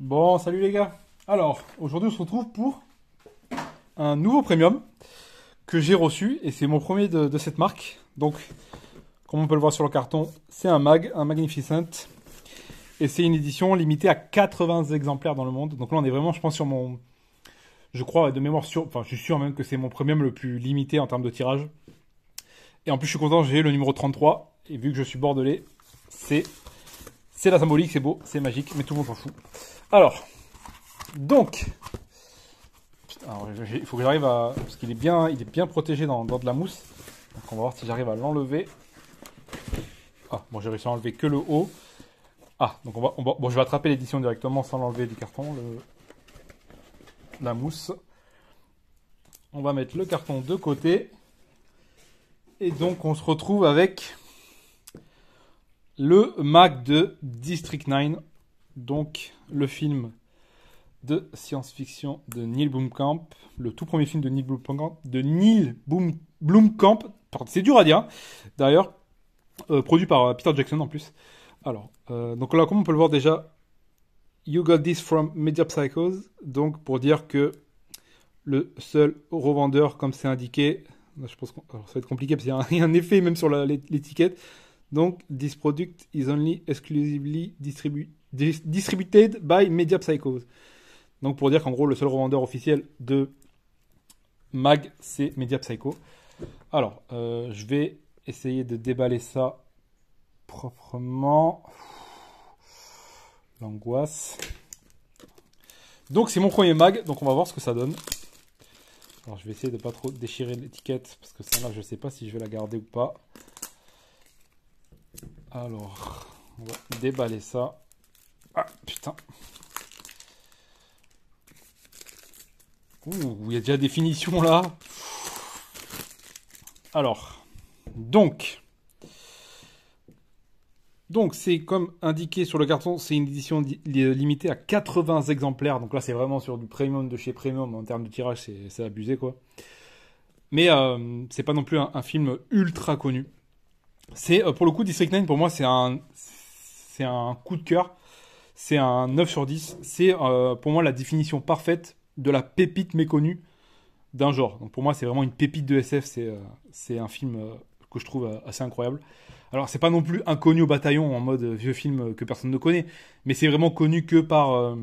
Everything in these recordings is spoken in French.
Bon, salut les gars. Alors, aujourd'hui, on se retrouve pour un nouveau premium que j'ai reçu et c'est mon premier de, cette marque. Donc, comme on peut le voir sur le carton, c'est un mag, un Magnificent. Et c'est une édition limitée à 80 exemplaires dans le monde. Donc là, on est vraiment, je pense, sur mon. Je crois, de mémoire, sur, enfin, je suis sûr même que c'est mon premium le plus limité en termes de tirage. Et en plus, je suis content, j'ai le numéro 33. Et vu que je suis bordelais, c'est c'est la symbolique, c'est beau, c'est magique, mais tout le monde s'en fout. Alors, donc, il faut que j'arrive à. Parce qu'il est bien, il est bien protégé dans, de la mousse. on va voir si j'arrive à l'enlever. Ah, bon, j'ai réussi à enlever que le haut. Ah, donc on va, on va bon, je vais attraper l'édition directement sans l'enlever du carton, le, la mousse. On va mettre le carton de côté. Et donc on se retrouve avec le Mac de District 9, donc le film de science-fiction de Neil Blomkamp, le tout premier film de Neil Blomkamp, de c'est dur à dire, d'ailleurs, euh, produit par euh, Peter Jackson en plus. Alors, euh, donc là, comme on peut le voir déjà, You Got This From Media Psychos, donc pour dire que le seul revendeur, comme c'est indiqué, je pense que ça va être compliqué parce qu'il y a un, effet même sur l'étiquette, donc, this product is only exclusively distributed by Media Psychos. Donc, pour dire qu'en gros, le seul revendeur officiel de MAG, c'est Media Psycho. Alors, euh, je vais essayer de déballer ça proprement. L'angoisse. Donc c'est mon premier mag, donc on va voir ce que ça donne. Alors je vais essayer de ne pas trop déchirer l'étiquette parce que ça, là je sais pas si je vais la garder ou pas. Alors, on va déballer ça. Ah, putain. Ouh, il y a déjà des finitions là. Alors, donc, donc c'est comme indiqué sur le carton, c'est une édition limitée à 80 exemplaires. Donc là, c'est vraiment sur du premium de chez premium. En termes de tirage, c'est abusé quoi. Mais euh, c'est pas non plus un film ultra connu. C'est euh, pour le coup District 9 pour moi c'est un c'est un coup de cœur. C'est un 9 sur 10. C'est euh, pour moi la définition parfaite de la pépite méconnue d'un genre. Donc pour moi c'est vraiment une pépite de SF, c'est euh, c'est un film que je trouve assez incroyable. Alors c'est pas non plus inconnu au bataillon en mode vieux film que personne ne connaît, mais c'est vraiment connu que par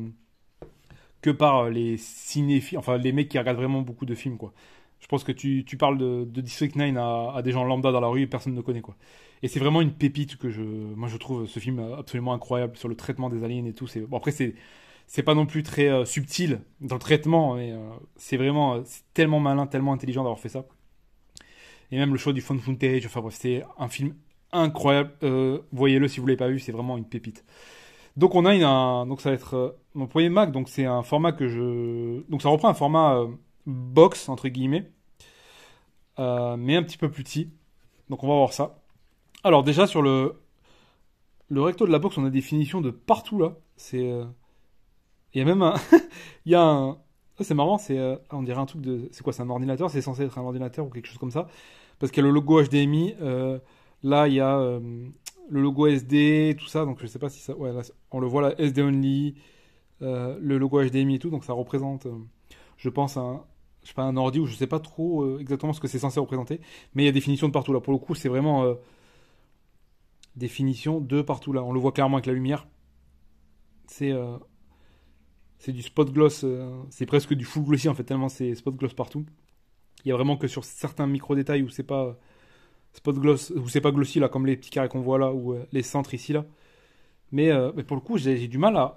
que par les cinéphiles, enfin les mecs qui regardent vraiment beaucoup de films quoi. Je pense que tu, tu parles de, de, District 9 à, à, des gens lambda dans la rue et personne ne connaît quoi. Et c'est vraiment une pépite que je, moi je trouve ce film absolument incroyable sur le traitement des aliens et tout. C'est bon après c'est c'est pas non plus très euh, subtil dans le traitement, mais euh, c'est vraiment euh, C'est tellement malin, tellement intelligent d'avoir fait ça. Et même le choix du fond footage, enfin bref, c'est un film incroyable. Voyez-le si vous l'avez pas vu, c'est vraiment une pépite. Donc on a une, donc ça va être mon premier Mac, donc c'est un format que je, donc ça reprend un format box, entre guillemets, euh, mais un petit peu plus petit. Donc on va voir ça. Alors déjà sur le, le recto de la box, on a des finitions de partout là. C'est euh, il y a même un il y a un oh, c'est marrant, c'est euh, on dirait un truc de c'est quoi c'est un ordinateur, c'est censé être un ordinateur ou quelque chose comme ça parce qu'il y a le logo HDMI là il y a le logo SD tout ça donc je sais pas si ça ouais on le voit là SD only le logo HDMI et tout donc ça représente je pense un, je sais pas, un ordi où je sais pas trop euh, exactement ce que c'est censé représenter, mais il y a des définition de partout là. Pour le coup, c'est vraiment euh, définition de partout là. On le voit clairement avec la lumière. C'est euh, c'est du spot gloss, c'est presque du full glossy en fait, tellement c'est spot gloss partout. Il y a vraiment que sur certains micro détails où c'est pas spot gloss, où c'est pas glossy là, comme les petits carrés qu'on voit là ou les centres ici là. Mais, mais pour le coup, j'ai du mal à,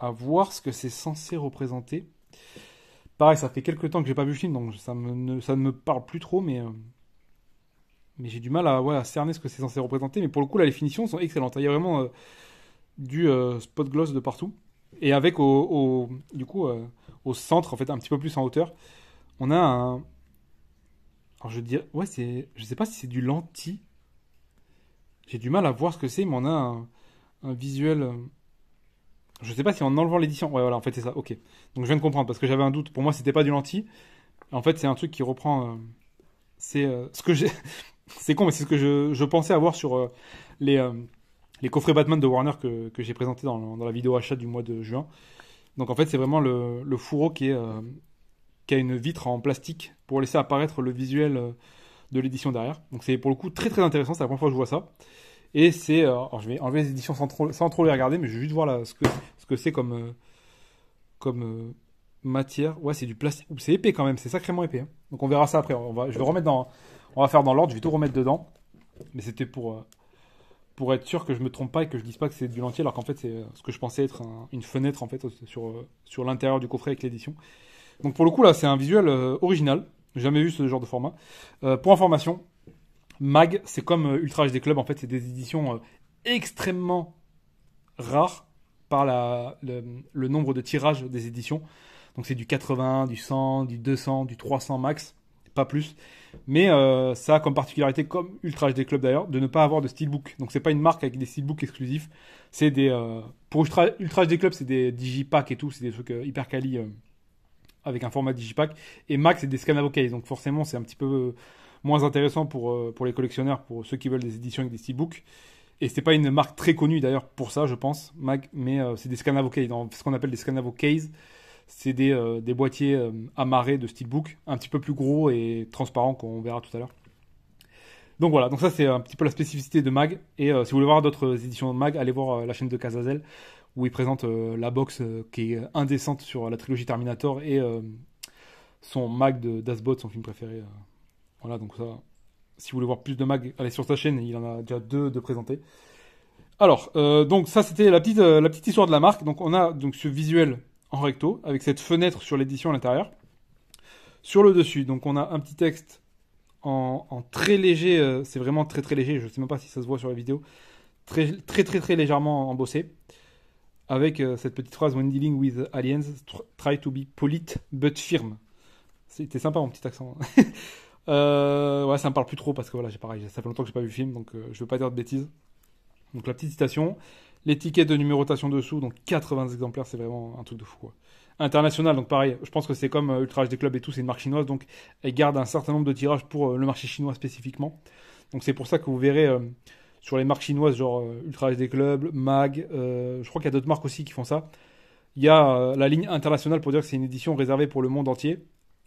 à voir ce que c'est censé représenter. Pareil, ça fait quelques temps que j'ai pas vu le film, donc ça, ne, me parle plus trop, mais, euh, mais j'ai du mal à, cerner ce que c'est censé représenter. Mais pour le coup, la les finitions sont excellentes. Il y a vraiment euh, du euh, spot gloss de partout. Et avec au, du coup, au centre, en fait, un petit peu plus en hauteur, on a un. Alors je dirais, ouais, c'est, je sais pas si c'est du lentille. J'ai du mal à voir ce que c'est, mais on a un visuel je sais pas si en enlevant l'édition. Ouais, voilà, en fait, c'est ça. Ok. Donc je viens de comprendre parce que j'avais un doute. Pour moi, c'était pas du lentille. En fait, c'est un truc qui reprend. Euh, c'est euh, ce que j'ai. c'est con, mais c'est ce que je, je, pensais avoir sur euh, les, les coffrets Batman de Warner que, que j'ai présenté dans, dans, la vidéo achat du mois de juin. Donc en fait, c'est vraiment le, le, fourreau qui, est, qui a une vitre en plastique pour laisser apparaître le visuel de l'édition derrière. Donc c'est pour le coup très très intéressant. C'est la première fois que je vois ça. Et c'est. alors je vais enlever les éditions sans trop, sans trop les regarder, mais je vais juste voir là, ce que, ce que c'est comme, euh, comme euh, matière. Ouais, c'est du plastique. C'est épais quand même, c'est sacrément épais. Hein. Donc on verra ça après. On va, je vais remettre dans, on va faire dans l'ordre, je vais tout remettre dedans. Mais c'était pour, euh, pour être sûr que je me trompe pas et que je dise pas que c'est du lentier, alors qu'en fait c'est ce que je pensais être une fenêtre en fait sur, sur l'intérieur du coffret avec l'édition. Donc pour le coup là, c'est un visuel original. Jamais vu ce genre de format. pour information, Mag, c'est comme Ultra HD Club. En fait, c'est des éditions extrêmement rares par le, nombre de tirages des éditions. Donc c'est du 80, du 100, du 200, du 300 max, pas plus. Mais euh, ça a comme particularité, comme Ultra HD Club d'ailleurs, de ne pas avoir de steelbook. Donc c'est pas une marque avec des steelbooks exclusifs. C'est des euh, pour Ultra, Ultra, HD Club, c'est des digipacks et tout, c'est des trucs euh, hyper quali avec un format digipack. Et Max, c'est des scans Donc forcément, c'est un petit peu moins intéressant pour, pour les collectionneurs, pour ceux qui veulent des éditions avec des steelbooks. Et c'est pas une marque très connue d'ailleurs pour ça, je pense, Mag, mais euh, c'est des Scanavo Case, ce qu'on appelle des Scanavo Case. C'est des, euh, des boîtiers euh, amarrés de steelbook, un petit peu plus gros et transparents qu'on verra tout à l'heure. Donc voilà, donc ça c'est un petit peu la spécificité de Mag. Et si vous voulez voir d'autres éditions de Mag, allez voir la chaîne de Casazel où il présente la box qui est indécente sur la trilogie Terminator et son Mag de Dasbot, son film préféré. Voilà, donc ça, si vous voulez voir plus de mag, allez sur sa chaîne, il en a déjà deux de présentés. Alors, euh, donc ça c'était la petite, euh, la petite histoire de la marque. Donc on a donc ce visuel en recto avec cette fenêtre sur l'édition à l'intérieur. Sur le dessus, donc on a un petit texte en, en très léger, euh, c'est vraiment très très léger, je ne sais même pas si ça se voit sur la vidéo, très très très, très légèrement embossé, avec cette petite phrase When dealing with aliens, try to be polite but firm. C'était sympa mon petit accent. Euh, ouais, ça me parle plus trop parce que voilà, j'ai pareil, ça fait longtemps que j'ai pas vu le film, donc euh, je veux pas dire de bêtises. Donc la petite citation, l'étiquette de numérotation dessous, donc 80 exemplaires, c'est vraiment un truc de fou quoi. International, donc pareil, je pense que c'est comme euh, Ultra HD Club et tout, c'est une marque chinoise, donc elle garde un certain nombre de tirages pour euh, le marché chinois spécifiquement. Donc c'est pour ça que vous verrez sur les marques chinoises, genre Ultra HD Club, Mag, je crois qu'il y a d'autres marques aussi qui font ça. Il y a la ligne internationale pour dire que c'est une édition réservée pour le monde entier.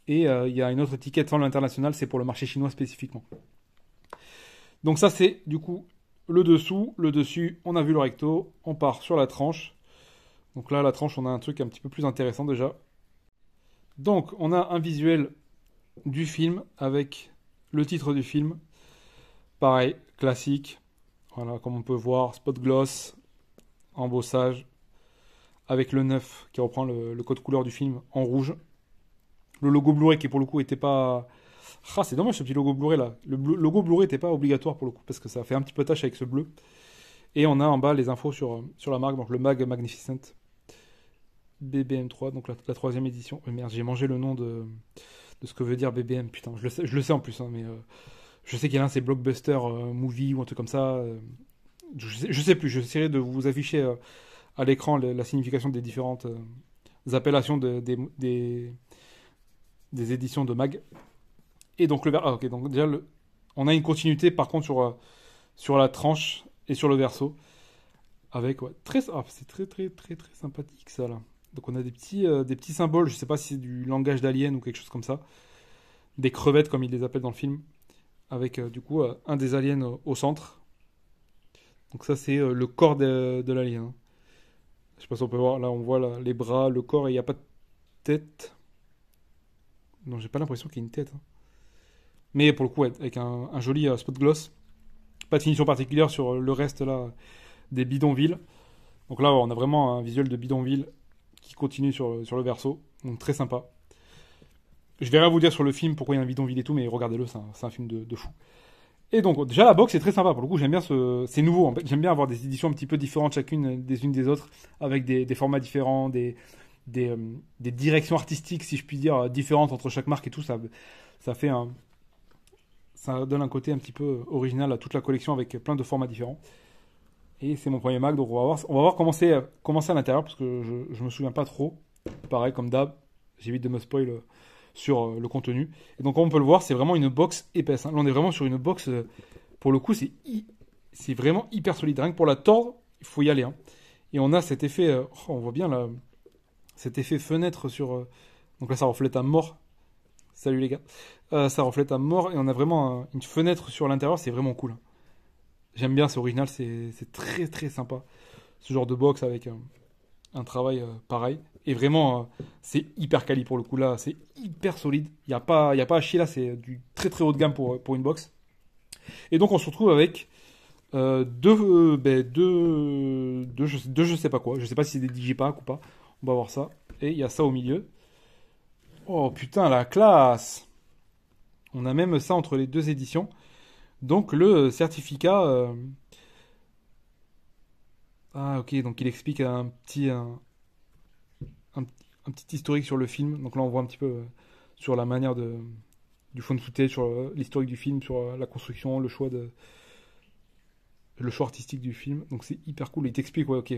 Et euh, il y a une autre étiquette sans l'international, c'est pour le marché chinois spécifiquement. Donc ça c'est du coup le dessous, le dessus, on a vu le recto, on part sur la tranche. Donc là la tranche on a un truc un petit peu plus intéressant déjà. Donc on a un visuel du film avec le titre du film. Pareil, classique. Voilà, comme on peut voir, spot gloss, embossage, avec le 9 qui reprend le code couleur du film en rouge. Le logo Blu-ray qui pour le coup était pas. Ah, c'est dommage ce petit logo blu là. Le logo Blu-ray n'était pas obligatoire pour le coup parce que ça fait un petit peu tâche avec ce bleu. Et on a en bas les infos sur, euh, sur la marque, donc le Mag Magnificent BBM3, donc la, troisième édition. Euh, merde, j'ai mangé le nom de, de ce que veut dire BBM, putain, je le sais, je le sais en plus, hein, mais euh, je sais qu'il y a un, c'est Blockbuster Movie ou un truc comme ça. je, sais, je, sais, plus, j'essaierai de vous afficher à l'écran la, signification des différentes appellations des, des éditions de Mag. Et donc, le ver... ah, ok, donc déjà, le... on a une continuité par contre sur, euh, sur la tranche et sur le verso. Avec, ouais, très, ah, c'est très, très, très, très sympathique ça là. Donc, on a des petits, euh, des petits symboles, je sais pas si c'est du langage d'alien ou quelque chose comme ça. Des crevettes, comme ils les appellent dans le film. Avec euh, du coup un des aliens au centre. Donc, ça, c'est le corps de, l'alien. Hein. Je sais pas si on peut voir, là on voit les bras, le corps et il n'y a pas de tête. Non, j'ai pas l'impression qu'il y ait une tête. Hein. Mais pour le coup, avec un, joli euh, spot gloss. Pas de finition particulière sur euh, le reste là des bidonvilles. Donc là, on a vraiment un visuel de bidonville qui continue sur, euh, sur le verso. Donc très sympa. Je vais rien vous dire sur le film, pourquoi il y a un bidonville et tout, mais regardez-le, c'est un, film de, fou. Et donc, déjà, la box est très sympa. Pour le coup, j'aime bien ce. C'est nouveau, J'aime bien avoir des éditions un petit peu différentes, chacune des unes des autres, avec des, des formats différents, des, euh, des, directions artistiques, si je puis dire, différentes entre chaque marque et tout, ça, ça fait un, ça donne un côté un petit peu original à toute la collection avec plein de formats différents. Et c'est mon premier Mac, donc on va voir, on va voir comment c'est à l'intérieur, parce que je, ne me souviens pas trop. Pareil, comme d'hab, j'évite de me spoil euh, sur euh, le contenu. Et donc, comme on peut le voir, c'est vraiment une box épaisse. Hein. Là, on est vraiment sur une box, pour le coup, c'est, c'est vraiment hyper solide. Rien que pour la tordre, il faut y aller. Hein. Et on a cet effet, oh, on voit bien là, cet effet fenêtre sur. Euh, donc là, ça reflète à mort. Salut les gars. Euh, ça reflète à mort et on a vraiment une fenêtre sur l'intérieur, c'est vraiment cool. J'aime bien, c'est original, c'est très très sympa. Ce genre de box avec un, travail euh, pareil. Et vraiment, c'est hyper quali pour le coup là, c'est hyper solide. Il n'y a, pas, y a pas à chier là, c'est du très très haut de gamme pour, pour une box. Et donc on se retrouve avec ben, deux, deux, deux, je, sais pas quoi. Je sais pas si c'est des digipack ou pas. On va voir ça. Et il y a ça au milieu. Oh putain, la classe On a même ça entre les deux éditions. Donc le certificat... Euh, ah ok, donc il explique un petit, un, petit historique sur le film. Donc là on voit un petit peu euh, sur la manière de, du fond de footage, sur euh, l'historique du film, sur la construction, le choix de le choix artistique du film. Donc c'est hyper cool. Il t'explique, ouais, ok,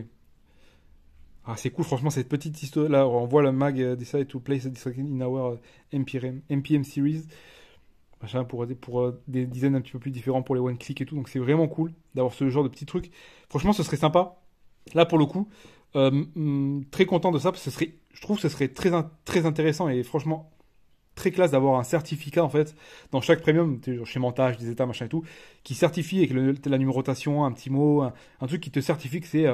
ah, c'est cool, franchement, cette petite histoire. Là, on voit le mag euh, Decide to Place a Distraction in Our euh, MPM, MPM Series. Machin, pour, pour euh, des dizaines un petit peu plus différents pour les one click et tout. Donc, c'est vraiment cool d'avoir ce genre de petits trucs. Franchement, ce serait sympa. Là, pour le coup, très content de ça parce que ce serait, je trouve que ce serait très, très intéressant et franchement très classe d'avoir un certificat en fait dans chaque premium, chez montage, des états, machin et tout, qui certifie avec la numérotation, un petit mot, un, truc qui te certifie que c'est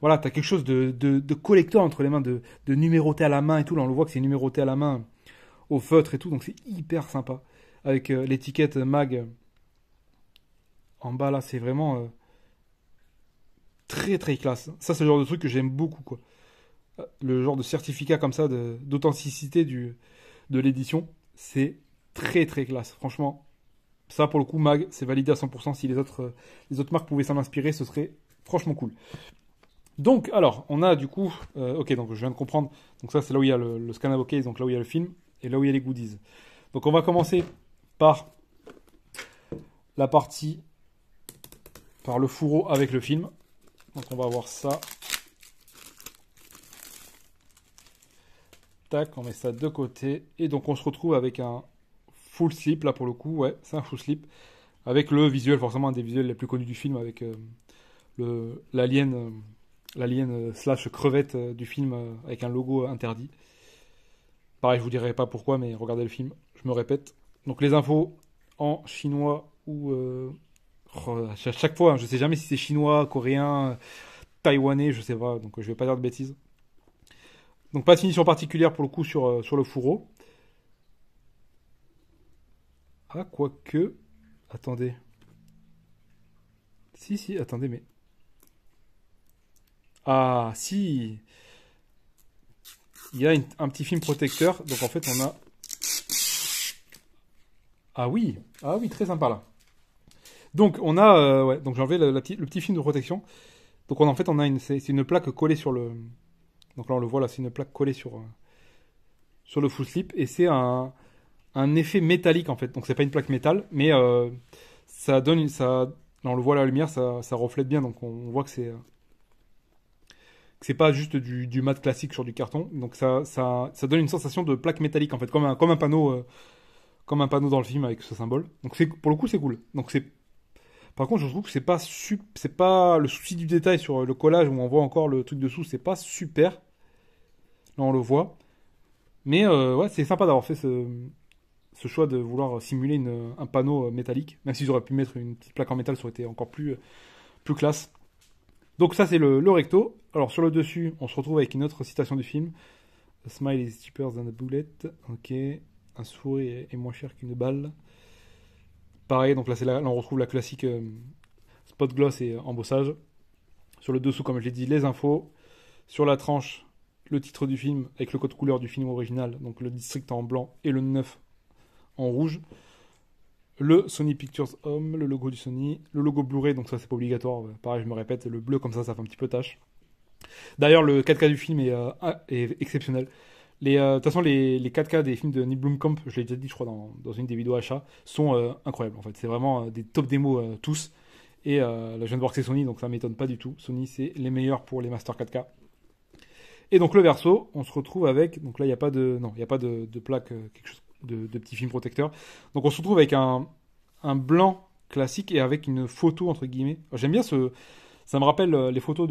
voilà, t'as quelque chose de, de, collector entre les mains, de, de numéroté à la main et tout. Là, on le voit que c'est numéroté à la main au feutre et tout, donc c'est hyper sympa. Avec euh, l'étiquette mag en bas là, c'est vraiment euh, très très classe. Ça, c'est le genre de truc que j'aime beaucoup, quoi. Euh, le genre de certificat comme ça d'authenticité de l'édition, c'est très très classe. Franchement, ça pour le coup, mag, c'est validé à 100%. Si les autres, les autres marques pouvaient s'en inspirer, ce serait franchement cool. Donc, alors, on a du coup. Euh, ok, donc je viens de comprendre. Donc, ça, c'est là où il y a le, scan scanner case, donc là où il y a le film, et là où il y a les goodies. Donc, on va commencer par la partie. par le fourreau avec le film. Donc, on va avoir ça. Tac, on met ça de côté. Et donc, on se retrouve avec un full slip, là pour le coup. Ouais, c'est un full slip. Avec le visuel, forcément, un des visuels les plus connus du film, avec euh, l'alien euh, l'alien euh, slash crevette euh, du film euh, avec un logo interdit. Pareil, je vous dirai pas pourquoi, mais regardez le film, je me répète. Donc les infos en chinois ou... Oh, à chaque fois, hein, je ne sais jamais si c'est chinois, coréen, taïwanais, je sais pas, donc je vais pas dire de bêtises. Donc pas de finition particulière pour le coup sur, sur le fourreau. Ah, quoique... Attendez. Si, si, attendez, mais... Ah, si Il y a un petit film protecteur. Donc en fait, on a. Ah oui Ah oui, très sympa là. Donc on a. Euh, donc j'en enlevé le, petit, film de protection. Donc on, en fait, on a une, c'est, une plaque collée sur le. Donc là, on le voit là, c'est une plaque collée sur, euh, sur le full slip. Et c'est un, effet métallique en fait. Donc c'est pas une plaque métal, mais euh, ça donne. Ça, là, on le voit la lumière, ça, reflète bien. Donc on voit que c'est c'est pas juste du, mat classique sur du carton. Donc ça, ça, donne une sensation de plaque métallique en fait, comme un, comme un panneau, euh, comme un panneau dans le film avec ce symbole. Donc c'est pour le coup c'est cool. Donc c'est, par contre je trouve que c'est pas c'est pas le souci du détail sur le collage où on voit encore le truc dessous, c'est pas super. Là on le voit, mais euh, ouais c'est sympa d'avoir fait ce, choix de vouloir simuler un panneau euh, métallique, même s'ils auraient pu mettre une petite plaque en métal, ça aurait été encore plus, plus classe. Donc ça c'est le, recto. Alors sur le dessus, on se retrouve avec une autre citation du film. A smile is cheaper than a bullet. Ok. Un sourire est moins cher qu'une balle. Pareil, donc là, c'est là, on retrouve la classique euh, spot gloss et euh, embossage. Sur le dessous, comme je l'ai dit, les infos. Sur la tranche, le titre du film avec le code couleur du film original, donc le district en blanc et le 9 en rouge le Sony Pictures Home, le logo du Sony, le logo Blu-ray, donc ça c'est pas obligatoire, euh, pareil je me répète, le bleu comme ça ça fait un petit peu tâche. D'ailleurs le 4K du film est, euh, exceptionnel. Euh, de toute façon, les, les, 4K des films de Neil Blomkamp, je l'ai déjà dit, je crois, dans, une des vidéos achats, sont incroyables. En fait, c'est vraiment des top démos tous. Et la jeune viens de voir c'est Sony, donc ça m'étonne pas du tout. Sony, c'est les meilleurs pour les Master 4K. Et donc le verso, on se retrouve avec. Donc là, il n'y a pas de, non, il y a pas de, de plaque quelque chose de, petits films protecteurs. Donc on se retrouve avec un, blanc classique et avec une photo entre guillemets. J'aime bien ce. Ça me rappelle euh, les photos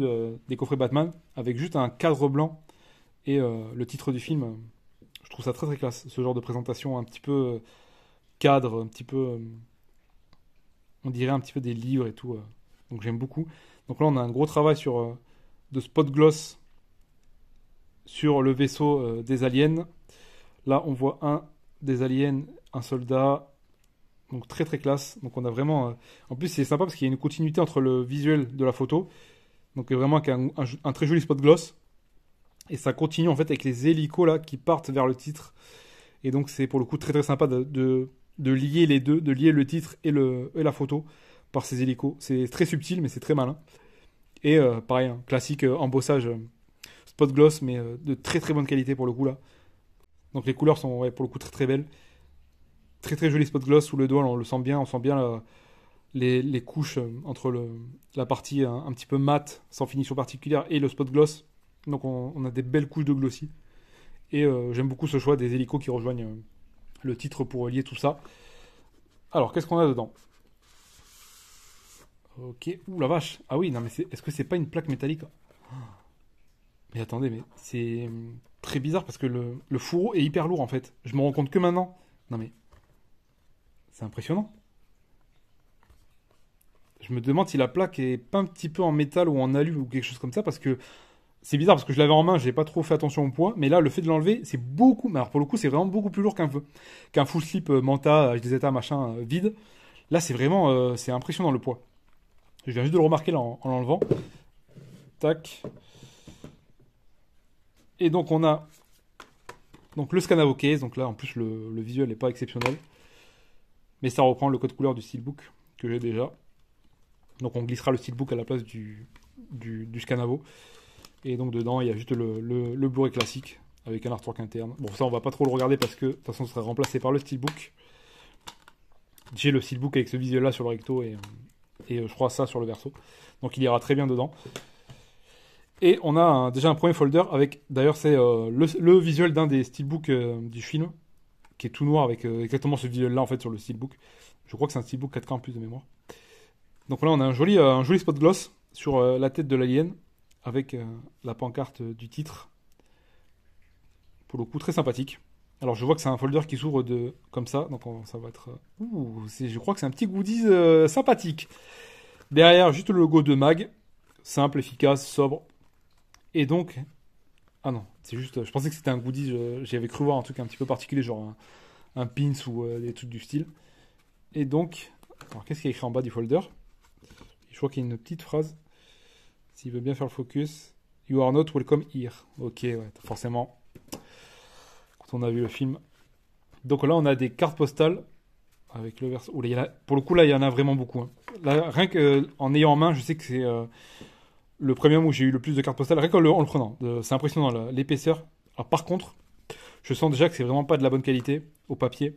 des coffrets Batman avec juste un cadre blanc et euh, le titre du film. Je trouve ça très très classe, ce genre de présentation un petit peu euh, cadre, un petit peu. On dirait un petit peu des livres et tout. Donc j'aime beaucoup. Donc là, on a un gros travail sur, de spot gloss sur le vaisseau des aliens. Là, on voit un des aliens, un soldat. Donc très très classe. Donc on a vraiment. Euh, en plus c'est sympa parce qu'il y a une continuité entre le visuel de la photo. Donc vraiment un, un, très joli spot gloss. Et ça continue en fait avec les hélicos là qui partent vers le titre. Et donc c'est pour le coup très très sympa de, de, lier les deux, de lier le titre et, le, la photo par ces hélicos. C'est très subtil mais c'est très malin. Et euh, pareil, classique euh, embossage spot gloss mais de très très bonne qualité pour le coup là. Donc les couleurs sont pour le coup très très belles. Très très joli spot gloss sous le doigt, on le sent bien, on sent bien les, couches euh, entre la partie euh, un, petit peu mate, sans finition particulière, et le spot gloss. Donc on, a des belles couches de glossy. Et euh, j'aime beaucoup ce choix des hélicos qui rejoignent le titre pour lier tout ça. Alors qu'est-ce qu'on a dedans Ok, ouh la vache, ah oui, non mais est-ce que c'est pas une plaque métallique mais attendez, mais c'est hum, très bizarre parce que le, fourreau est hyper lourd en fait. Je me rends compte que maintenant. Non mais. C'est impressionnant. Je me demande si la plaque est pas un petit peu en métal ou en alu ou quelque chose comme ça parce que. C'est bizarre parce que je l'avais en main, j'ai pas trop fait attention au poids, mais là le fait de l'enlever, c'est beaucoup. Mais alors pour le coup, c'est vraiment beaucoup plus lourd qu'un qu'un full slip euh, Manta euh, h machin euh, vide. Là, c'est vraiment, c'est impressionnant le poids. Je viens juste de le remarquer là en l'enlevant. Tac. Et donc on a donc le Scanavo Case, donc là en plus le, visuel n'est pas exceptionnel, mais ça reprend le code couleur du steelbook que j'ai déjà. Donc on glissera le steelbook à la place du, du, Scanavo. Et donc dedans il y a juste le, le, Blu-ray classique avec un artwork interne. Bon ça on va pas trop le regarder parce que de toute façon ce sera remplacé par le steelbook. J'ai le steelbook avec ce visuel là sur le recto et, et euh, je crois ça sur le verso. Donc il ira très bien dedans. Et on a déjà un premier folder avec, d'ailleurs, c'est euh, le, visuel d'un des steelbooks euh, du film, qui est tout noir avec euh, exactement ce visuel-là en fait sur le steelbook. Je crois que c'est un steelbook 4K en plus de mémoire. Donc là, on a un joli, un joli spot gloss sur la tête de l'alien avec la pancarte du titre. Pour le coup, très sympathique. Alors je vois que c'est un folder qui s'ouvre de comme ça, donc ça va être. Ouh, je crois que c'est un petit goodies sympathique. Derrière, juste le logo de Mag, simple, efficace, sobre, et donc. Ah non, c'est juste. Je pensais que c'était un goodie. J'avais cru voir un truc un petit peu particulier, genre un, pins ou euh, des trucs du style. Et donc. Alors, qu'est-ce qu'il y a écrit en bas du folder Je crois qu'il y a une petite phrase. S'il veut bien faire le focus. You are not welcome here. Ok, ouais, forcément. Quand on a vu le film. Donc là, on a des cartes postales avec le verso. Oh pour le coup, là, il y en a vraiment beaucoup. Hein. Là, rien qu'en euh, ayant en main, je sais que c'est euh, le premier où j'ai eu le plus de cartes postales, rien le, en le prenant. C'est impressionnant l'épaisseur. par contre, je sens déjà que c'est vraiment pas de la bonne qualité au papier.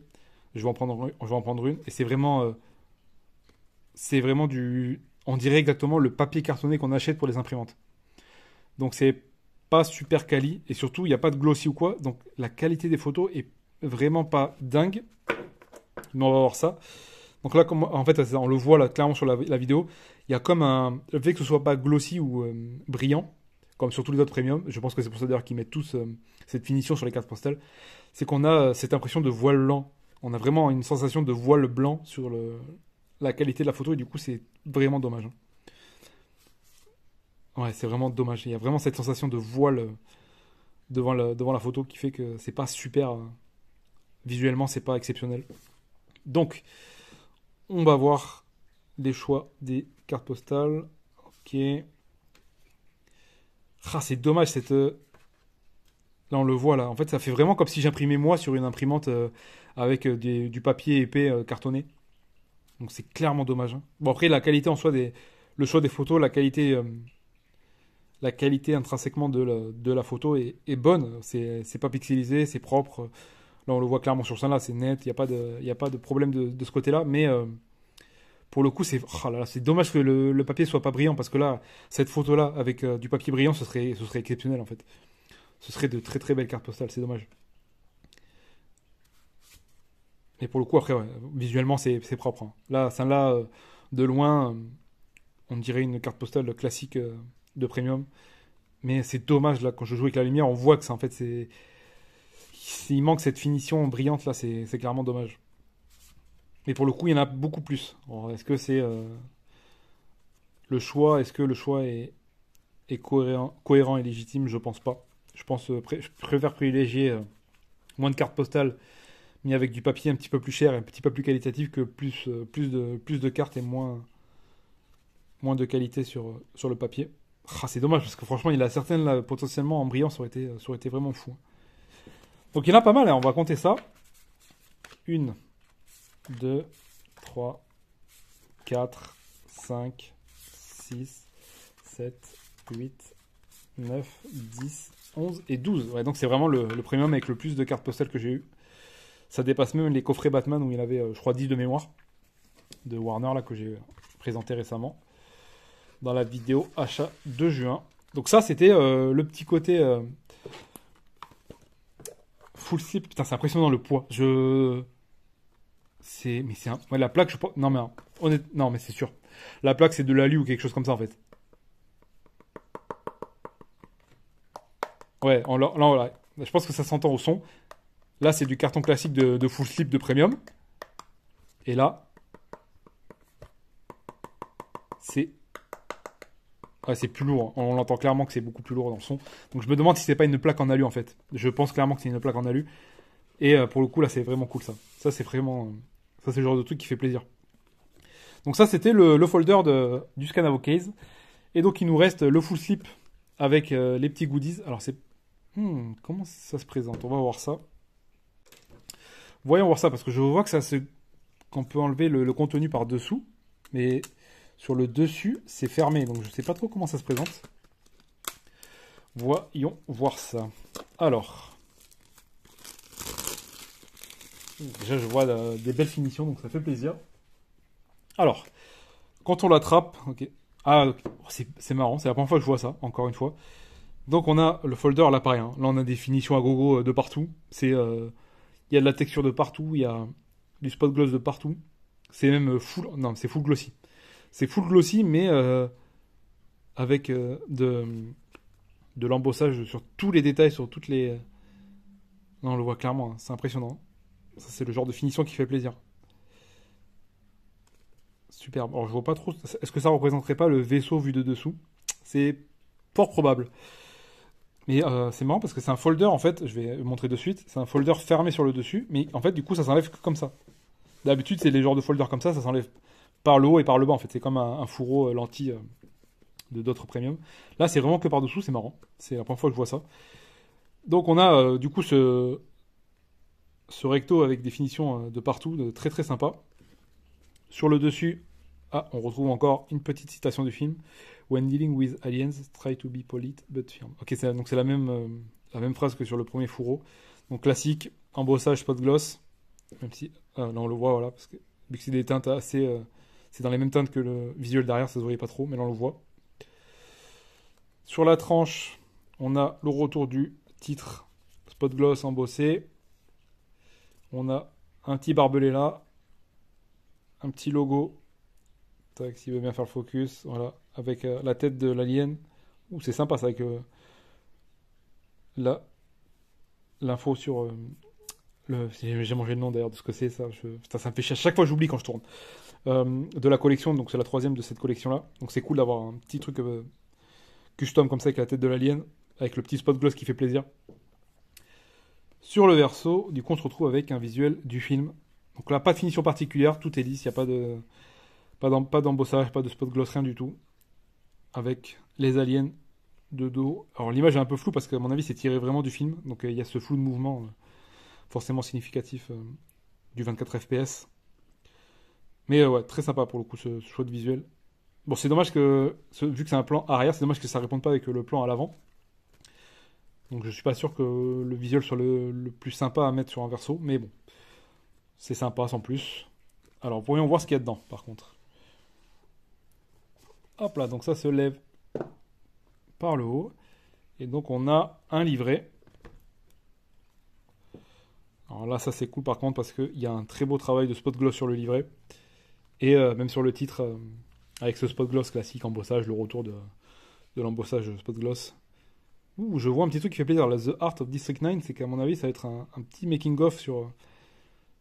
Je vais en prendre, je vais en prendre une. Et c'est vraiment. Euh, c'est vraiment du. On dirait exactement le papier cartonné qu'on achète pour les imprimantes. Donc c'est pas super quali. Et surtout, il n'y a pas de glossy ou quoi. Donc la qualité des photos est vraiment pas dingue. Mais on va voir ça. Donc là, en fait, on le voit là, clairement sur la vidéo il y a comme un. Le fait que ce soit pas glossy ou euh, brillant, comme sur tous les autres premiums, je pense que c'est pour ça d'ailleurs qu'ils mettent tous euh, cette finition sur les cartes postales, c'est qu'on a euh, cette impression de voile lent. On a vraiment une sensation de voile blanc sur le, la qualité de la photo et du coup c'est vraiment dommage. Hein. Ouais, c'est vraiment dommage. Il y a vraiment cette sensation de voile devant, le, devant la photo qui fait que c'est pas super. visuellement, c'est pas exceptionnel. Donc, on va voir les choix des cartes postales. Ok. Ah, c'est dommage cette. Euh, là, on le voit là. En fait, ça fait vraiment comme si j'imprimais moi sur une imprimante euh, avec euh, du papier épais cartonné. Donc, c'est clairement dommage. Hein. Bon, après, la qualité en soi des. Le choix des photos, la qualité. la qualité intrinsèquement de la, de la photo est, bonne. C'est pas pixelisé, c'est propre. Là, on le voit clairement sur ça là, c'est net. Il n'y a, pas de, a pas de problème de ce côté-là. Mais pour le coup, c'est oh dommage que le, papier soit pas brillant parce que là, cette photo-là avec euh, du papier brillant, ce serait, exceptionnel en fait. Ce serait de très très belles cartes postales, c'est dommage. Mais pour le coup, après, visuellement, c'est propre. Hein. Là, celle-là, euh, de loin, euh, on dirait une carte postale classique de premium. Mais c'est dommage là, quand je joue avec la lumière, on voit que ça en fait, Il manque cette finition brillante là, c'est clairement dommage. Mais pour le coup, il y en a beaucoup plus. Est-ce que c'est euh, le choix Est-ce que le choix est, cohérent, cohérent, et légitime Je pense pas. Je pense, euh, je préfère privilégier euh, moins de cartes postales, mais avec du papier un petit peu plus cher et un petit peu plus qualitatif que plus, plus, de, plus de cartes et moins, moins de qualité sur, sur le papier. Ah, c'est dommage parce que franchement, il y a certaines potentiellement en brillant, ça aurait été, été vraiment fou. Donc il y en a pas mal, hein, on va compter ça. Une, 2, 3, 4, 5, 6, 7, 8, 9, 10, 11 et 12. Ouais, donc c'est vraiment le, premium avec le plus de cartes postales que j'ai eu. Ça dépasse même les coffrets Batman où il avait, euh, je crois, 10 de mémoire de Warner là, que j'ai euh, présenté récemment dans la vidéo achat de juin. Donc ça, c'était euh, le petit côté full slip. Putain, c'est impressionnant le poids. Je mais c'est ouais, la plaque je non mais non mais c'est sûr. La plaque c'est de l'alu ou quelque chose comme ça en fait. Ouais, là, je pense que ça s'entend au son. Là, c'est du carton classique de, full slip de premium. Et là, c'est ouais, c'est plus lourd. On l'entend clairement que c'est beaucoup plus lourd dans le son. Donc je me demande si c'est pas une plaque en alu en fait. Je pense clairement que c'est une plaque en alu. Et euh, pour le coup là, c'est vraiment cool ça. Ça c'est vraiment euh, ça, c'est le genre de truc qui fait plaisir. Donc ça, c'était le, folder de, du Scanavo Case. Et donc, il nous reste le full slip avec euh, les petits goodies. Alors, c'est... Hmm, comment ça se présente On va voir ça. Voyons voir ça, parce que je vois que ça se... qu'on peut enlever le, le contenu par dessous. Mais sur le dessus, c'est fermé. Donc, je ne sais pas trop comment ça se présente. Voyons voir ça. Alors, Déjà, je vois des belles finitions, donc ça fait plaisir. Alors, quand on l'attrape, Ah, oh, c'est marrant, c'est la première fois que je vois ça, encore une fois. Donc on a le folder, là pareil, hein. là on a des finitions à gogo euh, de partout. C'est, euh, il y a de la texture de partout, il y a du spot gloss de partout. C'est même euh, full, non, c'est full glossy. C'est full glossy, mais avec de, de l'embossage sur tous les détails, sur toutes les. Non, on le voit clairement, hein. c'est impressionnant c'est le genre de finition qui fait plaisir. Superbe. Alors, je vois pas trop. Est-ce que ça représenterait pas le vaisseau vu de dessous C'est fort probable. Mais euh, c'est marrant parce que c'est un folder, en fait, je vais montrer de suite. C'est un folder fermé sur le dessus, mais en fait, du coup, ça s'enlève comme ça. D'habitude, c'est les genres de folders comme ça, ça s'enlève par le haut et par le bas, en fait. C'est comme un, fourreau euh, lentille euh, de d'autres premiums. Là, c'est vraiment que par dessous, c'est marrant. C'est la première fois que je vois ça. Donc, on a du coup ce, ce recto avec des finitions euh, de partout, très très sympa. Sur le dessus, ah, on retrouve encore une petite citation du film. When dealing with aliens, try to be polite but firm. Ok, donc c'est euh, la même, phrase que sur le premier fourreau. Donc classique, embossage, spot gloss. Même si, euh, là on le voit, voilà, parce que vu que c'est des teintes assez. c'est dans les mêmes teintes que le visuel derrière, ça se voyait pas trop, mais là on le voit. Sur la tranche, on a le retour du titre Spot Gloss embossé. On a un petit barbelé là, un petit logo. Tac, s'il veut bien faire le focus, voilà, avec euh, la tête de l'alien. ou c'est sympa ça avec euh, là l'info sur euh, le. J'ai mangé le nom d'ailleurs de ce que c'est ça. Je, ça me fait chier. À chaque fois, j'oublie quand je tourne. de la collection, donc c'est la troisième de cette collection là. Donc c'est cool d'avoir un petit truc custom comme ça avec la tête de l'alien, avec le petit spot gloss qui fait plaisir. Sur le verso, du coup, on se retrouve avec un visuel du film. Donc là, pas de finition particulière, tout est lisse, il n'y a pas de pas d'embossage, pas de spot gloss, rien du tout. Avec les aliens de dos. Alors l'image est un peu floue parce à mon avis, c'est tiré vraiment du film. Donc euh, il y a ce flou de mouvement euh, forcément significatif euh, du 24 FPS. Mais ouais, très sympa pour le coup ce, choix de visuel. Bon, c'est dommage que, vu que c'est un plan arrière, c'est dommage que ça ne réponde pas avec le plan à l'avant. Donc je suis pas sûr que le visuel soit le, plus sympa à mettre sur un verso, mais bon, c'est sympa sans plus. Alors pourrions voir ce qu'il y a dedans par contre. Hop là, donc ça se lève par le haut. Et donc on a un livret. Alors là ça c'est cool par contre parce qu'il y a un très beau travail de spot gloss sur le livret. Et euh, même sur le titre, euh, avec ce spot gloss classique embossage, le retour de, de l'embossage spot gloss je vois un petit truc qui fait plaisir. dans The Art of District 9, c'est qu'à mon avis, ça va être un, petit making-of sur,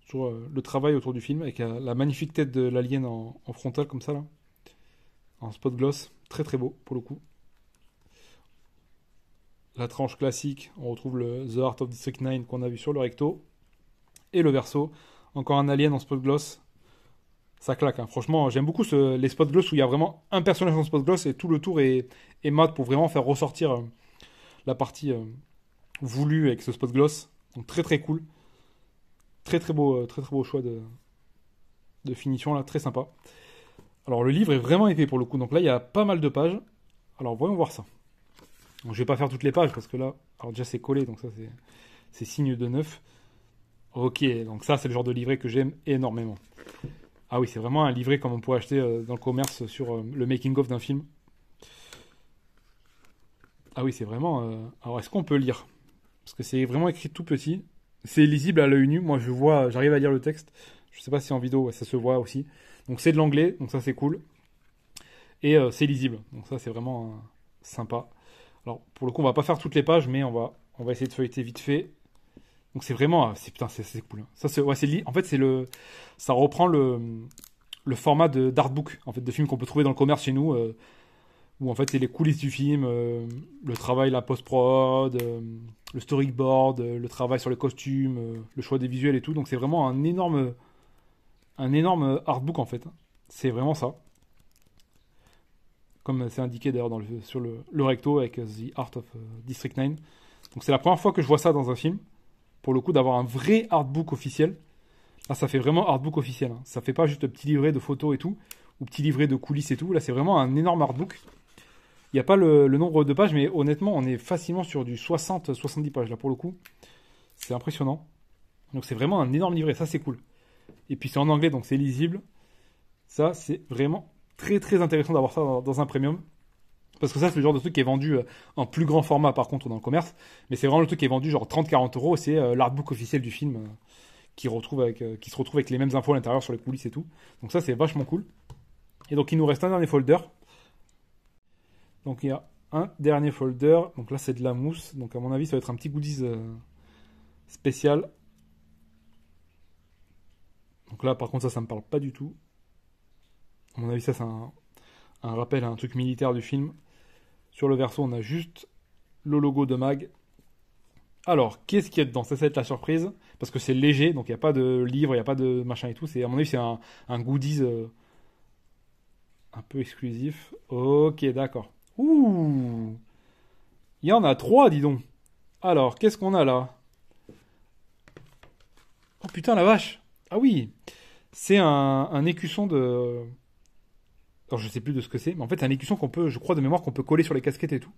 sur euh, le travail autour du film, avec euh, la magnifique tête de l'alien en, frontal, comme ça, là. En spot gloss. Très, très beau, pour le coup. La tranche classique, on retrouve le The Art of District 9 qu'on a vu sur le recto. Et le verso, encore un alien en spot gloss. Ça claque, hein. franchement, j'aime beaucoup les spot gloss où il y a vraiment un personnage en spot gloss et tout le tour est, est mat pour vraiment faire ressortir. Euh, la partie euh, voulue avec ce spot gloss. Donc très très cool. Très très beau, euh, très très beau choix de, finition là, très sympa. Alors le livre est vraiment épais pour le coup, donc là il y a pas mal de pages. Alors voyons voir ça. je vais pas faire toutes les pages parce que là, alors déjà c'est collé, donc ça c'est, c'est signe de neuf. Ok, donc ça c'est le genre de livret que j'aime énormément. Ah oui, c'est vraiment un livret comme on pourrait acheter euh, dans le commerce sur le making of d'un film. Ah oui, c'est vraiment. Euh, alors, est-ce qu'on peut lire Parce que c'est vraiment écrit tout petit. C'est lisible à l'œil nu. Moi, je vois, j'arrive à lire le texte. Je ne sais pas si en vidéo ça se voit aussi. Donc, c'est de l'anglais, donc ça c'est cool. Et euh, c'est lisible, donc ça c'est vraiment euh, sympa. Alors, pour le coup, on va pas faire toutes les pages, mais on va, on va essayer de feuilleter vite fait. Donc, c'est vraiment. C'est putain, c'est cool. Hein. Ça, c'est. Ouais, En fait, c'est le. Ça reprend le, format d'artbook, en fait, de films qu'on peut trouver dans le commerce chez nous où en fait c'est les coulisses du film, le travail, la post-prod, euh, le storyboard, euh, le travail sur les costumes, euh, le choix des visuels et tout. Donc c'est vraiment un énorme, un énorme artbook en fait. C'est vraiment ça. Comme c'est indiqué d'ailleurs le, sur le, recto avec The Art of District 9. Donc c'est la première fois que je vois ça dans un film. Pour le coup, d'avoir un vrai artbook officiel. Là, ça fait vraiment artbook officiel. Hein. Ça fait pas juste un petit livret de photos et tout, ou petit livret de coulisses et tout. Là, c'est vraiment un énorme artbook il n'y a pas le, nombre de pages, mais honnêtement, on est facilement sur du 60-70 pages là pour le coup. C'est impressionnant. Donc c'est vraiment un énorme livret, ça c'est cool. Et puis c'est en anglais, donc c'est lisible. Ça, c'est vraiment très très intéressant d'avoir ça dans, un premium. Parce que ça, c'est le genre de truc qui est vendu euh, en plus grand format, par contre, dans le commerce. Mais c'est vraiment le truc qui est vendu genre 30-40 euros. C'est euh, l'artbook officiel du film euh, qui, qui se retrouve avec les mêmes infos à l'intérieur sur les coulisses et tout. Donc ça, c'est vachement cool. Et donc, il nous reste un dernier folder donc il y a un dernier folder. Donc là, c'est de la mousse. Donc à mon avis, ça va être un petit goodies euh, spécial. Donc là, par contre, ça, ça me parle pas du tout. À mon avis, ça, c'est un, rappel à un truc militaire du film. Sur le verso, on a juste le logo de Mag. Alors, qu'est-ce qu'il y a dedans Ça, va être la surprise. Parce que c'est léger, donc il n'y a pas de livre, il n'y a pas de machin et tout. À mon avis, c'est un, un, goodies euh, un peu exclusif. Ok, d'accord. Ouh Il y en a trois, dis donc. Alors, qu'est-ce qu'on a là Oh putain, la vache Ah oui C'est un, un, écusson de... Alors, je sais plus de ce que c'est, mais en fait, c'est un écusson qu'on peut, je crois de mémoire, qu'on peut coller sur les casquettes et tout.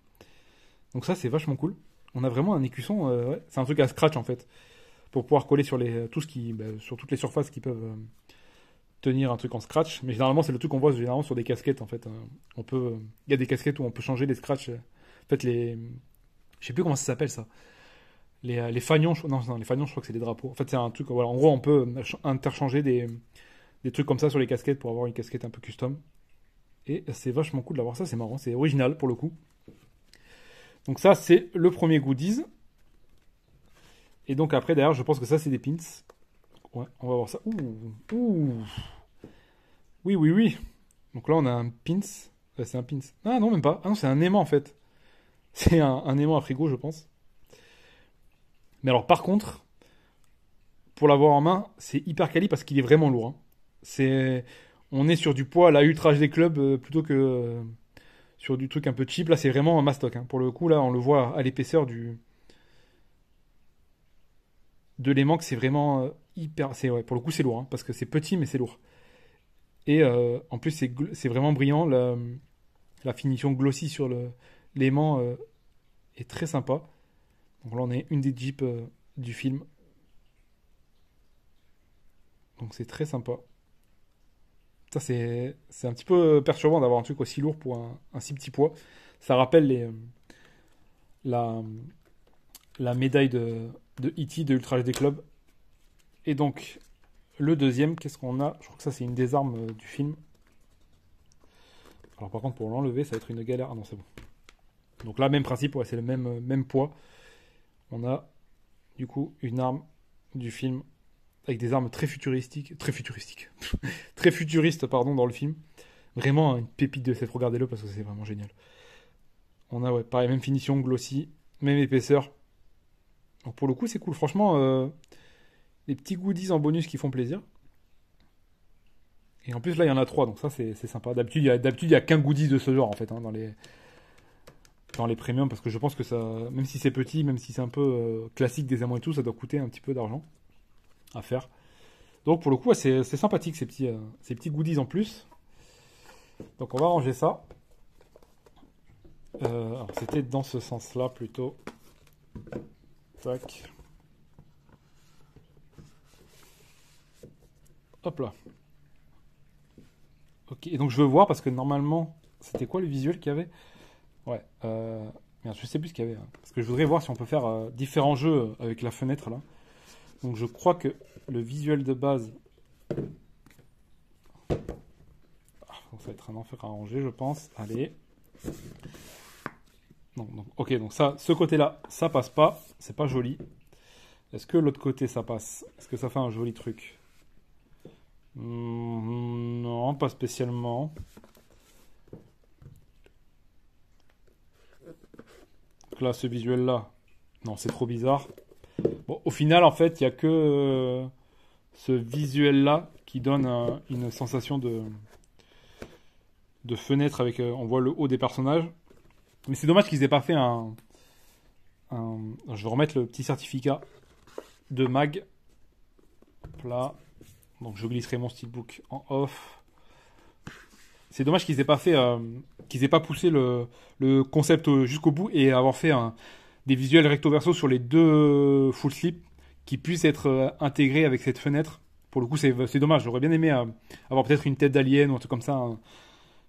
Donc ça, c'est vachement cool. On a vraiment un écusson... Euh, c'est un truc à scratch, en fait, pour pouvoir coller sur, les, euh, tout qui, bah, sur toutes les surfaces qui peuvent... Euh, tenir un truc en scratch. Mais généralement, c'est le truc qu'on voit généralement sur des casquettes en fait. Hein. On peut, il y a des casquettes où on peut changer des scratchs. Euh. En fait, les, je sais plus comment ça s'appelle ça. Les, euh, les fagnons, non, non, les fagnons, je crois que c'est des drapeaux. En fait, c'est un truc. Voilà, en gros, on peut interchanger des, des trucs comme ça sur les casquettes pour avoir une casquette un peu custom. Et c'est vachement cool d'avoir ça, c'est marrant, c'est original pour le coup. Donc ça, c'est le premier goodies. Et donc après, d'ailleurs, je pense que ça, c'est des pins. Ouais, on va voir ça. Oui, oui, oui. Donc là, on a un pins. Euh, c'est un pins. Ah non, même pas. Ah non, c'est un aimant en fait. C'est un, aimant à frigo, je pense. Mais alors, par contre, pour l'avoir en main, c'est hyper quali parce qu'il est vraiment lourd. Hein. C'est, on est sur du poids la ultra des clubs euh, plutôt que euh, sur du truc un peu cheap. Là, c'est vraiment un mastoc. Hein. Pour le coup, là, on le voit à l'épaisseur du de l'aimant que c'est vraiment hyper. C'est pour le coup, c'est lourd hein, parce que c'est petit mais c'est lourd. Et euh, en plus, c'est vraiment brillant. La, finition glossy sur l'aimant euh, est très sympa. Donc là, on est une des jeeps euh, du film. Donc c'est très sympa. Ça, c'est un petit peu perturbant d'avoir un truc aussi lourd pour un, si petit poids. Ça rappelle les, la, la médaille de, de E.T. de Ultra HD Club. Et donc, le deuxième, qu'est-ce qu'on a Je crois que ça, c'est une des armes euh, du film. Alors, par contre, pour l'enlever, ça va être une galère. Ah non, c'est bon. Donc là, même principe, c'est le euh, même, poids. On a, du coup, une arme du film avec des armes très futuristiques. Très futuristiques. très futuriste, pardon, dans le film. Vraiment, une pépite de cette. Regardez-le parce que c'est vraiment génial. On a, ouais, pareil, même finition, glossy, même épaisseur. Donc, pour le coup, c'est cool. Franchement. Euh, les petits goodies en bonus qui font plaisir. Et en plus, là, il y en a trois, donc ça, c'est sympa. D'habitude, il n'y a, qu'un goodies de ce genre, en fait, hein, dans les dans les premiums, parce que je pense que ça, même si c'est petit, même si c'est un peu euh, classique des amants et tout, ça doit coûter un petit peu d'argent à faire. Donc, pour le coup, c'est sympathique, ces petits, euh, ces petits goodies en plus. Donc, on va ranger ça. Euh, c'était dans ce sens-là, plutôt. Tac. Hop là. Ok, donc je veux voir parce que normalement, c'était quoi le visuel qu'il y avait Ouais, euh, je sais plus ce qu'il y avait. Hein. parce que je voudrais voir si on peut faire euh, différents jeux euh, avec la fenêtre là. Donc je crois que le visuel de base. Ah, ça va être un enfer à ranger, je pense. Allez. ok, donc ça, ce côté-là, ça passe pas. C'est pas joli. Est-ce que l'autre côté, ça passe Est-ce que ça fait un joli truc Mm, non, pas spécialement. Donc là, ce visuel-là, non, c'est trop bizarre. Bon, au final, en fait, il n'y a que euh, ce visuel-là qui donne une sensation de, fenêtre avec. Euh, on voit le haut des personnages. Mais c'est dommage qu'ils aient pas fait un, Je vais remettre le petit certificat de mag. Là. Donc je glisserai mon steelbook en off. C'est dommage qu'ils aient pas fait, euh, qu'ils aient pas poussé le, concept jusqu'au bout et avoir fait des visuels recto verso sur les deux full slip qui puissent être euh, intégrés avec cette fenêtre. Pour le coup, c'est dommage. J'aurais bien aimé euh, avoir peut-être une tête d'alien ou un truc comme ça hein,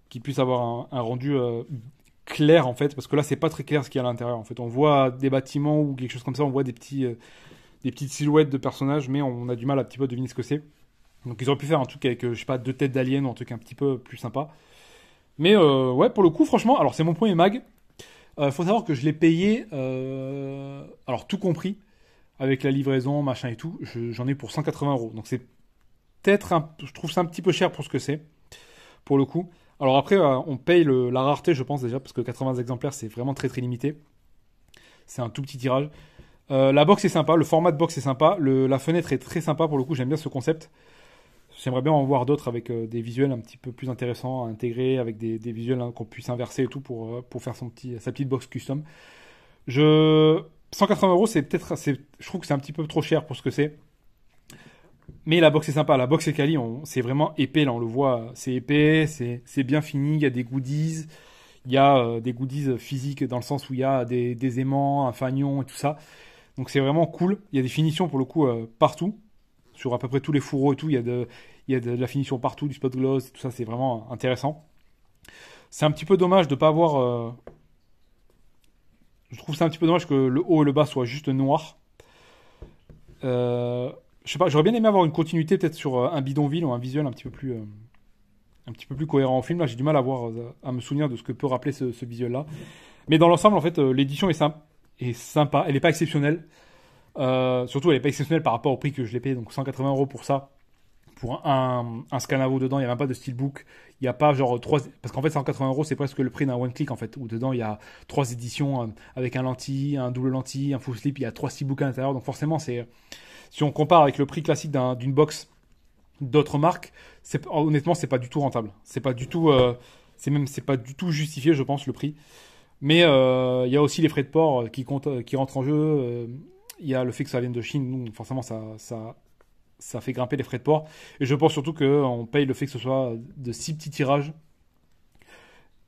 qui puisse avoir un, rendu clair en fait, parce que là c'est pas très clair ce qu'il y a à l'intérieur. En fait, on voit des bâtiments ou quelque chose comme ça, on voit des petits, des petites silhouettes de personnages, mais on a du mal à un petit peu deviner ce que c'est. Donc ils auraient pu faire un truc avec, euh, je sais pas, deux têtes d'alien ou un truc un petit peu plus sympa. Mais euh, ouais, pour le coup, franchement, alors c'est mon premier mag. Il euh, faut savoir que je l'ai payé, alors tout compris, avec la livraison, machin et tout, j'en ai pour 180 euros. Donc c'est peut-être, je trouve ça un petit peu cher pour ce que c'est, pour le coup. Alors après, on paye la rareté, je pense déjà, parce que 80 exemplaires, c'est vraiment très très limité. C'est un tout petit tirage. la box est sympa, le format de box est sympa, la fenêtre est très sympa pour le coup, j'aime bien ce concept. J'aimerais bien en voir d'autres avec euh, des visuels un petit peu plus intéressants à intégrer, avec des, visuels hein, qu'on puisse inverser et tout pour, euh, pour faire son petit, sa petite box custom. Je 180 euros, c'est peut-être, je trouve que c'est un petit peu trop cher pour ce que c'est. Mais la box est sympa, la box est quali, c'est vraiment épais, là on le voit, c'est épais, c'est bien fini, il y a des goodies, il y a euh, des goodies physiques dans le sens où il y a des, aimants, un fanion et tout ça. Donc c'est vraiment cool, il y a des finitions pour le coup partout sur à peu près tous les fourreaux et tout. Il y a de, il y a de, la finition partout, du spot gloss, tout ça, c'est vraiment intéressant. C'est un petit peu dommage de ne pas avoir. Euh, je trouve ça un petit peu dommage que le haut et le bas soient juste noirs. Euh, je sais pas, j'aurais bien aimé avoir une continuité peut-être sur euh, un bidonville ou un visuel un petit peu plus, un petit peu plus cohérent au film. Là, j'ai du mal à, voir, à me souvenir de ce que peut rappeler ce, visuel-là. Mais dans l'ensemble, en fait, l'édition est, est sympa. Elle n'est pas exceptionnelle. Euh, surtout, elle n'est pas exceptionnelle par rapport au prix que je l'ai payé, donc 180 euros pour ça. Pour un, un, Scanavo dedans, il n'y a même pas de steelbook. Il n'y a pas genre trois, Parce qu'en fait, 180 euros, c'est presque le prix d'un one-click en fait, où dedans il y a trois éditions euh, avec un lentille, un double lentille, un full slip, il y a trois steelbooks à l'intérieur. Donc forcément, c'est. Si on compare avec le prix classique d'une box d'autres marques, honnêtement, c'est pas du tout rentable. C'est pas du tout. Euh, c'est même c'est pas du tout justifié, je pense, le prix. Mais il y a aussi les frais de port qui, comptent, qui rentrent en jeu il y a le fait que ça vienne de Chine, donc forcément ça, ça, ça fait grimper les frais de port. Et je pense surtout qu'on paye le fait que ce soit de si petits tirages.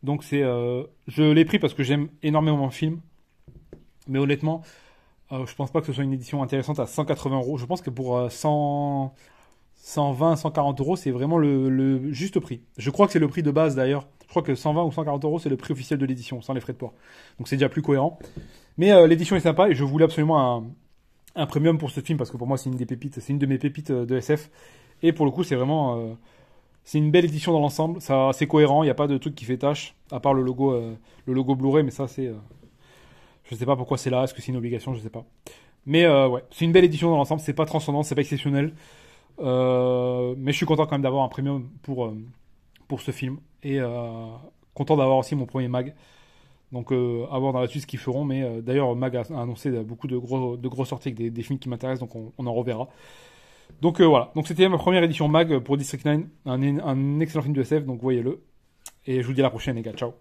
Donc c'est, euh, je l'ai pris parce que j'aime énormément le film, mais honnêtement, euh, je pense pas que ce soit une édition intéressante à 180 euros. Je pense que pour 100 euh, 120, 140 euros, c'est vraiment le, juste prix. Je crois que c'est le prix de base d'ailleurs. Je crois que 120 ou 140 euros, c'est le prix officiel de l'édition, sans les frais de port. Donc c'est déjà plus cohérent. Mais euh, l'édition est sympa et je voulais absolument un, premium pour ce film parce que pour moi, c'est une des pépites, c'est une de mes pépites euh, de SF. Et pour le coup, c'est vraiment. Euh, c'est une belle édition dans l'ensemble. c'est cohérent, il n'y a pas de truc qui fait tâche, à part le logo, le logo blu mais ça, c'est. je ne sais pas pourquoi c'est là, est-ce que c'est une obligation, je ne sais pas. Mais ouais, c'est une belle édition dans l'ensemble, c'est pas transcendant, c'est pas exceptionnel. Euh, mais je suis content quand même d'avoir un premium pour, euh, pour ce film. Et euh, content d'avoir aussi mon premier mag. Donc à voir dans la suite ce qu'ils feront. Mais d'ailleurs, Mag a annoncé beaucoup de gros, de sorties avec des, films qui m'intéressent, donc on, en reverra. Donc voilà, donc c'était ma première édition Mag pour District 9, un, un excellent film de SF, donc voyez-le. Et je vous dis à la prochaine les gars, ciao